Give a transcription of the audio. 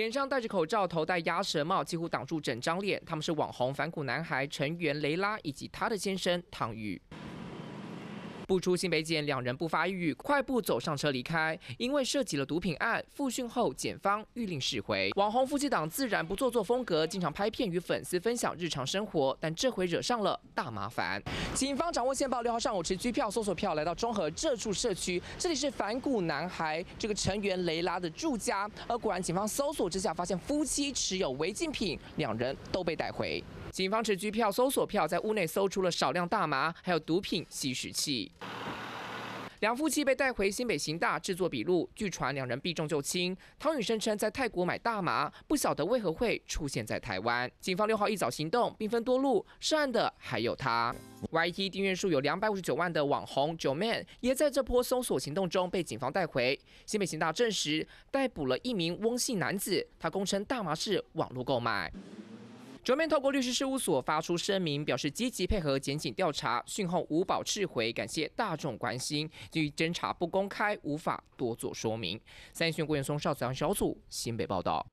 脸上戴着口罩，头戴鸭舌帽，几乎挡住整张脸。他们是网红反骨男孩成员雷拉以及他的先生唐宇。不出新北检，两人不发育，快步走上车离开。因为涉及了毒品案，复讯后检方谕令释回。网红夫妻档自然不做作风格，经常拍片与粉丝分享日常生活，但这回惹上了大麻烦。警方掌握线报，六号上午持拘票搜索票来到中和这处社区，这里是反骨男孩这个成员雷拉的住家。而果然，警方搜索之下发现夫妻持有违禁品，两人都被带回。警方持拘票、搜索票，在屋内搜出了少量大麻，还有毒品吸食器。两夫妻被带回新北刑大制作笔录。据传两人避重就轻，汤宇声称在泰国买大麻，不晓得为何会出现在台湾。警方六号一早行动，兵分多路，涉案的还有他。Y T 订阅数有两百五十九万的网红九 man 也在这波搜索行动中被警方带回新北刑大，证实逮捕了一名翁姓男子，他供称大麻是网络购买。周面透过律师事务所发出声明，表示积极配合检警调查，讯后无保释回，感谢大众关心。对于侦查不公开，无法多做说明。三讯顾郭松、邵子阳小组，新北报道。